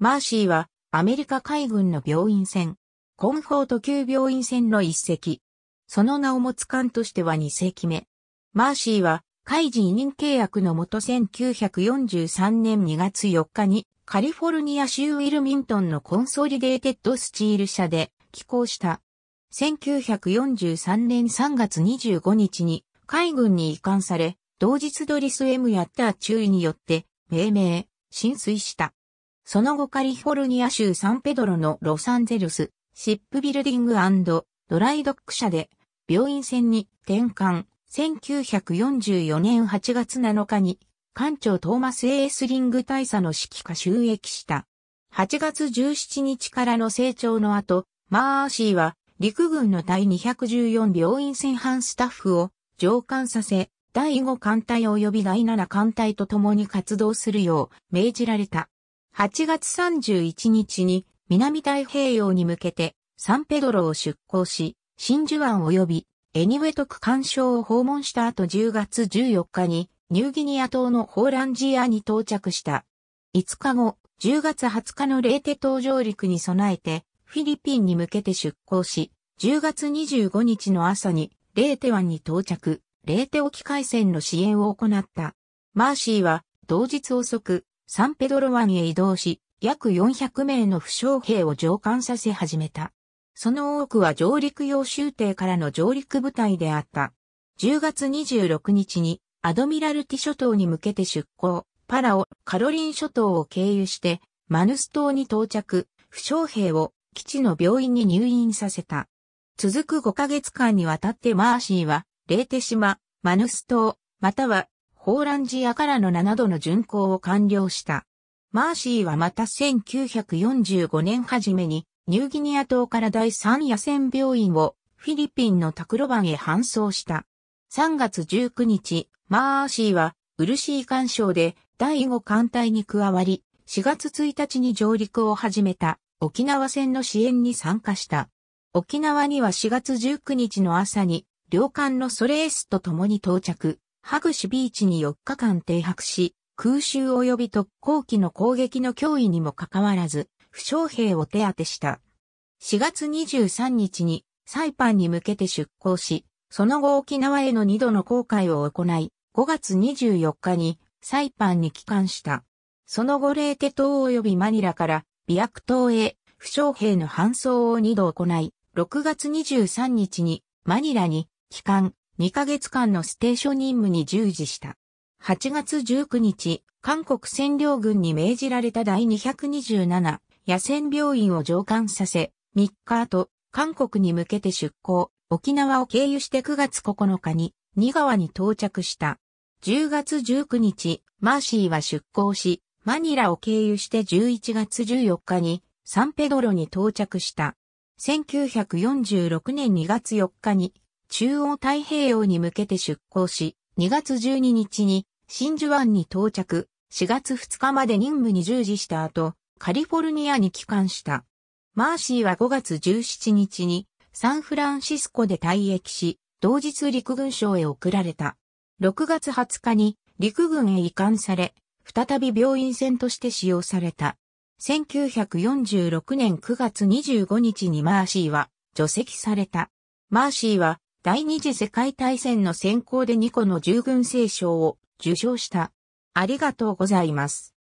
マーシーはアメリカ海軍の病院船、コンフォート級病院船の一隻。その名を持つ艦としては2隻目。マーシーは、海事委任契約のもと1943年2月4日にカリフォルニア州ウィルミントンのコンソリデーテッドスチール社で寄港した。1943年3月25日に海軍に移管され、同日ドリス・エム・やっタ注意によって命名、浸水した。その後カリフォルニア州サンペドロのロサンゼルス、シップビルディングドライドック社で病院船に転換。1944年8月7日に艦長トーマス・エースリング大佐の指揮下収益した。8月17日からの成長の後、マーシーは陸軍の第214病院船班スタッフを上官させ、第5艦隊及び第7艦隊と共に活動するよう命じられた。8月31日に南太平洋に向けてサンペドロを出港し、真珠湾及びエニウェト区干渉を訪問した後10月14日にニューギニア島のホーランジアに到着した。5日後、10月20日のレーテ島上陸に備えてフィリピンに向けて出港し、10月25日の朝にレーテ湾に到着、レーテ沖海戦の支援を行った。マーシーは同日遅く、サンペドロ湾へ移動し、約400名の負傷兵を上官させ始めた。その多くは上陸用州艇からの上陸部隊であった。10月26日にアドミラルティ諸島に向けて出港、パラオ、カロリン諸島を経由して、マヌス島に到着、負傷兵を基地の病院に入院させた。続く5ヶ月間にわたってマーシーは、レーテ島、マヌス島、またはホーランジアからの7度の巡航を完了した。マーシーはまた1945年初めにニューギニア島から第3野戦病院をフィリピンのタクロバンへ搬送した。3月19日、マーシーはー艦渉で第5艦隊に加わり、4月1日に上陸を始めた沖縄戦の支援に参加した。沖縄には4月19日の朝に、両艦のソレースと共に到着。ハグシビーチに4日間停泊し、空襲及び特攻機の攻撃の脅威にもかかわらず、負傷兵を手当てした。4月23日にサイパンに向けて出港し、その後沖縄への2度の航海を行い、5月24日にサイパンに帰還した。その後レーテ島及びマニラからビアク島へ負傷兵の搬送を2度行い、6月23日にマニラに帰還、2ヶ月間のステーション任務に従事した。8月19日、韓国占領軍に命じられた第227野戦病院を上官させ、3日後、韓国に向けて出港、沖縄を経由して9月9日に、新川に到着した。10月19日、マーシーは出港し、マニラを経由して11月14日に、サンペドロに到着した。1946年2月4日に中央太平洋に向けて出港し、2月12日に真珠湾に到着、4月2日まで任務に従事した後、カリフォルニアに帰還した。マーシーは5月17日にサンフランシスコで退役し、同日陸軍省へ送られた。6月20日に陸軍へ移管され、再び病院船として使用された。1946年9月25日にマーシーは除籍された。マーシーは第二次世界大戦の選考で2個の従軍聖章を受賞した。ありがとうございます。